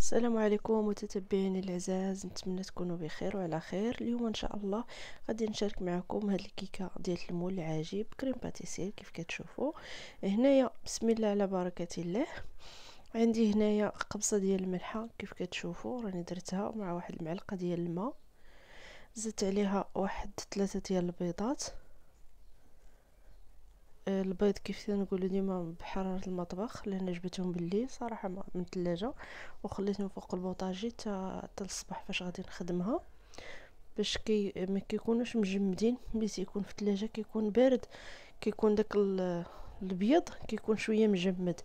السلام عليكم متتبعين العزاز نتمنى تكونوا بخير وعلى خير اليوم ان شاء الله غادي نشارك معكم هاد الكيكه ديال المول العجيب كريم باتيسير كيف كتشوفوا هنايا بسم الله على بركه الله عندي هنايا قبصه ديال الملحه كيف كتشوفوا راني درتها مع واحد المعلقه ديال الماء زدت عليها واحد ثلاثه ديال البيضات آه، البيض كيف تنقولوا ديما بحراره المطبخ لان جبتهم بالليل صراحه من الثلاجه وخليتهم فوق البوطاجي حتى الصباح فاش غادي نخدمها باش كي ما كيكونوش مجمدين ملي تيكون في الثلاجه كيكون بارد كيكون داك الابيض كيكون شويه مجمد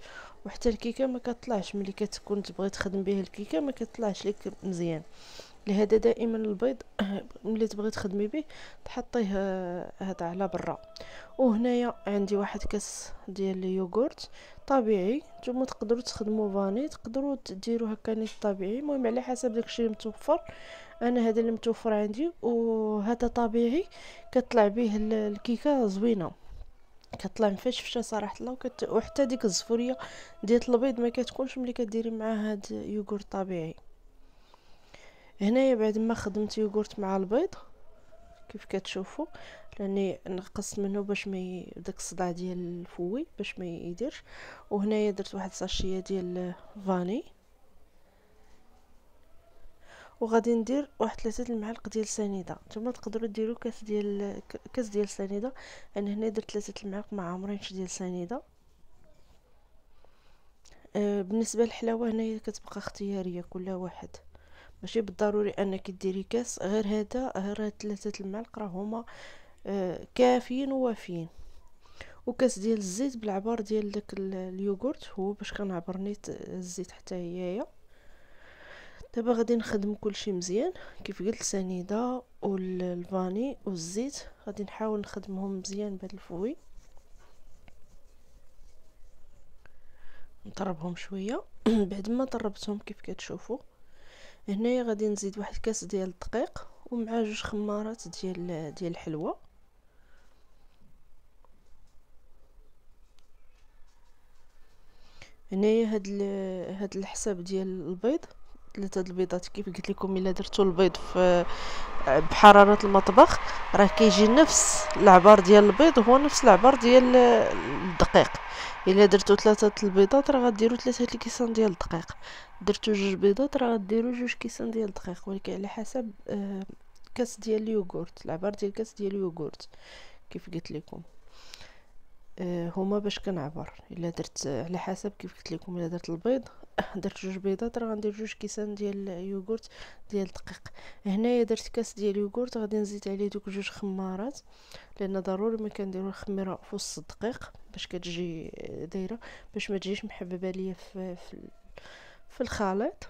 وحتى الكيكه ما كتطلعش ملي كتكون تبغي تخدم بها الكيكه ما كتطلعش لك مزيان لهذا دائما البيض ملي تبغي تخدمي به تحطيه هذا على برا وهنايا عندي واحد كاس ديال اليوغورت طبيعي نتوما تقدروا تخدموا فاني تقدروا ديروا هكا نيت طبيعي المهم على حسب داكشي اللي متوفر انا هذا اللي متوفر عندي وهذا طبيعي كطلع به الكيكه زوينه كطلع مفشفشه صراحه الله وحتى ديك الزفوريه ديال البيض ما كتكونش ملي كديري معاه هاد يوغورت طبيعي هنايا بعد ما خدمت يوغورت مع البيض كيف كتشوفوا لاني نقصت منه باش ما داك الصداع ديال الفوي باش ما يديرش وهنايا درت واحد ساشيه ديال فاني وغادي ندير واحد ثلاثة المعالق ديال سنيده نتوما تقدروا ديروا كاس ديال كاس ديال سنيده انا هنا درت ثلاثة المعالق ما عامرينش ديال سنيده آه بالنسبه للحلاوه هنايا كتبقى اختياريه كل واحد ماشي بالضروري انك ديري كاس غير هذا غير هاد ثلاثه المعلق راه هما آه، كافيين ووافيين وكاس ديال الزيت بالعبار ديال داك اليوغورت هو باش كنعبر نيت الزيت حتى هيايا دابا غادي نخدم كلشي مزيان كيف قلت سنيده والفاني والزيت غادي نحاول نخدمهم مزيان بهاد الفوي نطربهم شويه بعد ما طربتهم كيف كتشوفوا هنايا غادي نزيد واحد كاس ديال الدقيق ومعاه جوج خمارات ديال ديال الحلوى هنايا هاد هاد الحساب ديال البيض ثلاثه البيضات كيف قلت لكم الا درتو البيض في بحراره المطبخ راه كيجي نفس العبار ديال البيض هو نفس العبار ديال الدقيق الا درتو ثلاثه البيضات راه غديروا ثلاثه الكيسان ديال الدقيق درتو جوج بيضات راه غديروا جوج كيسان ديال الدقيق ولكن على حسب آه، كاس ديال اليوغورت العبار ديال كاس ديال اليوغورت كيف قلت لكم آه، هما باش كنعبر الا درت على حسب كيف قلت لكم الا درت البيض درت جوج بيضات راه غندير جوج كيسان ديال يوغورت ديال الدقيق هنايا درت كاس ديال اليوغورت غادي نزيد عليه دوك جوج خمارات لان ضروري ما كنديروا الخميره في وسط الدقيق باش كتجي دايره باش ما تجيش محببه ليا في, في في الخليط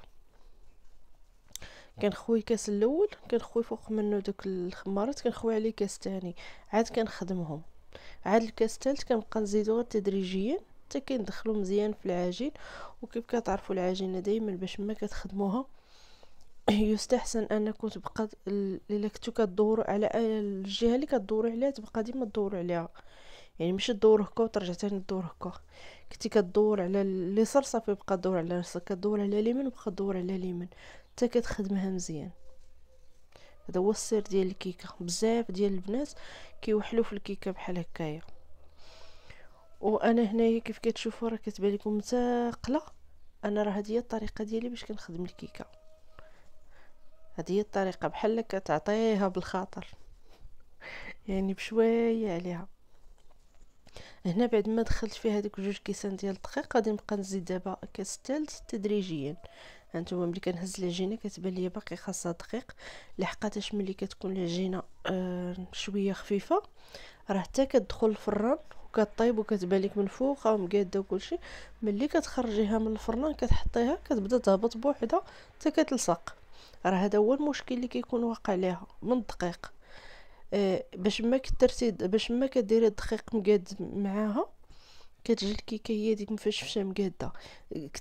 كنخوي كاس الاول كنخوي فوق منه دوك الخمارات كنخوي عليه كاس تاني عاد كنخدمهم عاد الكاس الثالث كنبقى نزيدو غير تدريجيا حتى كندخلو مزيان في العجين وكيف كتعرفوا العجينه دائما باش ما كتخدموها يستحسن انكم تبقى الا كنتو كدوروا على الجهه اللي كدوروا عليها تبقى ديما دوروا عليها يعني ماشي تدور هكا وترجع تاني تدور هكا كنتي كدور على اليسار صافي بقى دور على راسك كدور على اليمين بقى دور على اليمين حتى كتخدمها مزيان هذا هو السر ديال الكيكه بزاف ديال البنات كيوحلوا في الكيكه بحال هكايا وانا هنايا كيف كتشوفوا راه كتبان لكم مساقله انا راه هذه هي الطريقه ديالي باش كنخدم الكيكه هذه هي الطريقه بحال كتعطيها بالخاطر يعني بشويه عليها هنا بعد ما دخلت فيها هذوك جوج كيسان ديال الدقيق غادي نبقى نزيد دابا كاس تالت تدريجيا هانتوما ملي كنهز العجينه كتبان ليا باقي خاصها دقيق لحقاطاش ملي كتكون العجينه آه، شويه خفيفه راه حتى كتدخل الفران وكطيب وكتبان لك من فوقها ومقاده وكلشي ملي كتخرجيها من الفران كتحطيها كتبدا تهبط بوحدها حتى كتلصق راه هذا هو المشكل اللي كيكون واقع ليها من الدقيق آه باش ما كثرتي باش ما كديري الدقيق مقاد معاها كتجي الكيكه هي ديك مفشفشه مقاده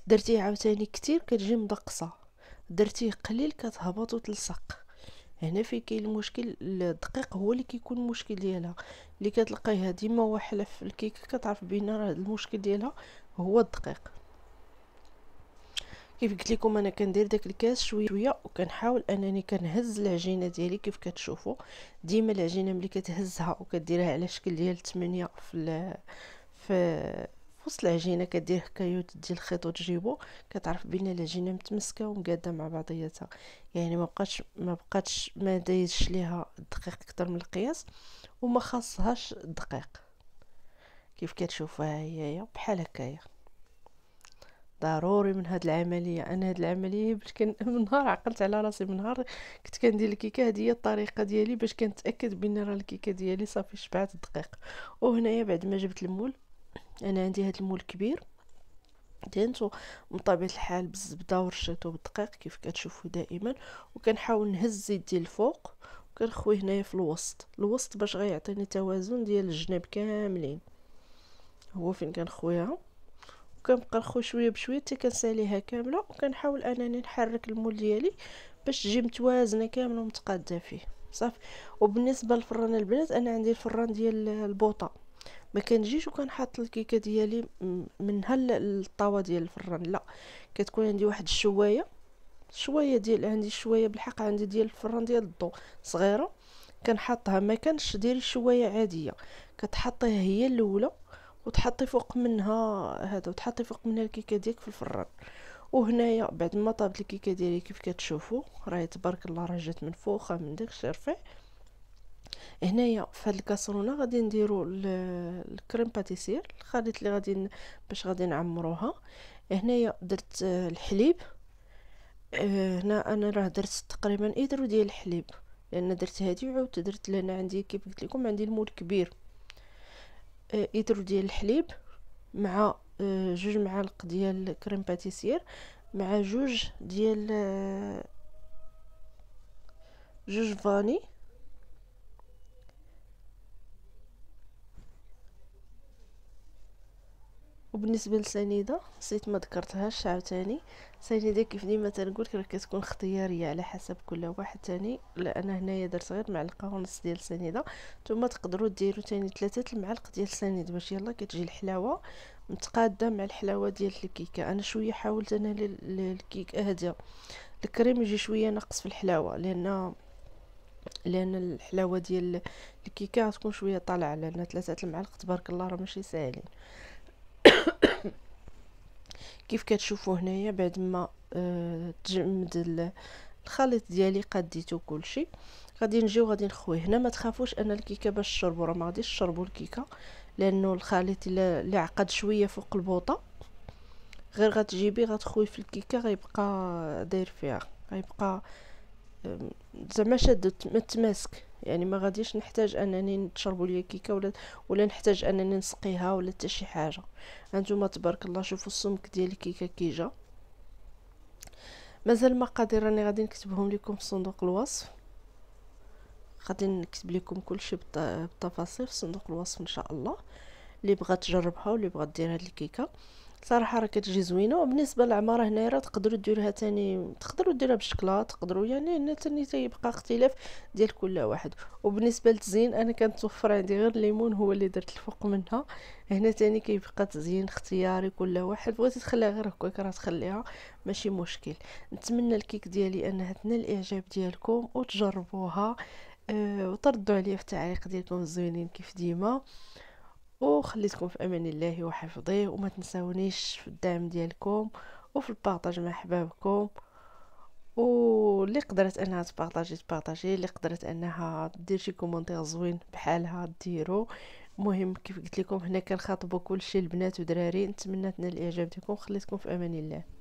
درتيه عاوتاني كتير كتجي مدقصه درتيه قليل كتهبط وتلصق هنا فين كاين المشكل الدقيق هو اللي كيكون المشكل ديالها اللي كتلقايها ديما واحله في الكيكه كتعرف بان راه المشكل ديالها هو الدقيق كيف قلت لكم انا كندير داك الكاس شويه شويه وكنحاول انني كنهز العجينه ديالي كيف كتشوفوا ديما العجينه ملي كتهزها وكديرها على شكل ديال 8 في في وسط العجينه كدير هكايا ديال الخيط وتجيبو كتعرف بان العجينه متمسكه ومقاده مع بعضياتها يعني ما بقاتش ما بقاتش ما دايرش ليها الدقيق اكثر من القياس وما خاصهاش الدقيق كيف كتشوفوها هي بحال هكايا ضروري من هاد العمليه انا هاد العمليه باش كان من نهار عقلت على راسي من نهار كنت كندير الكيكه هذه هي الطريقه ديالي باش كنتاكد بان راه الكيكه ديالي صافي شبعت الدقيق وهنايا بعد ما جبت المول انا عندي هذا المول كبير دينتو من طبيعه الحال بالزبده ورشيتو بالدقيق كيف كتشوفوا دائما وكنحاول نهز الزيت ديال الفوق وكنخويه هنايا في الوسط الوسط باش غيعطيني توازن ديال الجناب كاملين هو فين كنخويها وكنبقى نخوي شويه بشويه حتى كنساليها كامله وكنحاول انني نحرك المول ديالي باش تجي متوازنه كامله ومتقاده فيه صافي وبالنسبه للفران البنات انا عندي الفران ديال البوطه ما كنجيش وكنحط الكيكه ديالي منها الطاوة ديال الفران لا كتكون عندي واحد الشوايه شويه ديال عندي شويه بالحق عندي ديال الفران ديال الضو صغيره كنحطها ما كانش ديري شويه عاديه كتحطيها هي الاولى وتحطي فوق منها هذا وتحطي فوق منها الكيكه ديالك في الفران وهنايا بعد ما طابت الكيكه ديالي كيف كتشوفوا راهي تبارك الله راه جات منفوخه من داك الشرفه هنايا في هاد الكاسرونه غادي نديرو الكريم باتيسير الخليط اللي غادي باش غادي نعمروها هنايا درت آه، الحليب آه، هنا انا راه درت تقريبا ايدرو ديال الحليب لان درت هادي وعاودت درت لان عندي كيف قلت لكم عندي المول كبير ايدرو آه، ديال الحليب مع جوج معالق ديال كريم باتيسير مع جوج ديال جوج فاني وبالنسبه للسنيده نسيت ما ذكرتهاش عاوتاني سنيده كيف ديما تنقول راه كتكون اختياريه على حسب كل واحد تاني لان هنايا درت غير معلقه ونص ديال السنيده ثم تقدروا ديروا تاني ثلاثه المعالق ديال السنيد باش يلا كتجي الحلاوه متقاده مع الحلاوه ديال الكيكه انا شويه حاولت انا الكيك هاديه الكريم يجي شويه ناقص في الحلاوه لان لان الحلاوه ديال الكيكه غتكون شويه طالعه لان ثلاثه المعالق تبارك الله راه ماشي ساهلين كيف كتشوفوا هنايا بعد ما آه، تجمد الخليط ديالي قديته كلشي غادي نجيو غادي نخويه هنا ما تخافوش ان الكيكه باش تشربوا راه ما غاديش تشربوا الكيكه لانه الخليط اللي عقد شويه فوق البوطه غير غتجيبي غتخوي في الكيكه غيبقى داير فيها غيبقى زعما شاد متماسك يعني ما غاديش نحتاج انني نشربوا ليا كيكه ولا ولا نحتاج انني نسقيها ولا حتى شي حاجه هانتوما تبارك الله شوفوا السمك ديال الكيكه كي جا مازال المقادير راني غادي نكتبهم لكم في صندوق الوصف غادي نكتب لكم كلشي بالتفاصيل في صندوق الوصف ان شاء الله اللي بغات تجربها واللي بغات دير هاد الكيكه صراحه راه كتجي زوينه وبالنسبه للعماره هنايا راه تقدروا ديروها تاني تقدروا ديروها بالشكلاط تقدروا يعني هنا تاني تيبقى اختلاف ديال كل واحد وبالنسبه للتزيين انا كنتوفر عندي غير الليمون هو اللي درت الفوق منها هنا تاني كيبقى تزيين اختياري كل واحد بغيتي تخليها غير هكاك راه تخليها ماشي مشكل نتمنى الكيك ديالي انها تنال الاعجاب ديالكم وتجربوها أه وتردوا عليا في التعليق ديالكم الزوينين كيف ديما وخليتكم في امان الله وحفظه وما تنساونيش في الدعم ديالكم وفي البارطاج مع احبابكم واللي قدرت انها تبارطاجي تبارطاجي اللي قدرت انها دير شي كومونتير زوين بحالها ديرو المهم كيف قلت لكم هنا كنخاطبوا كلشي البنات ودراري نتمنى الاعجاب ديالكم خليتكم في امان الله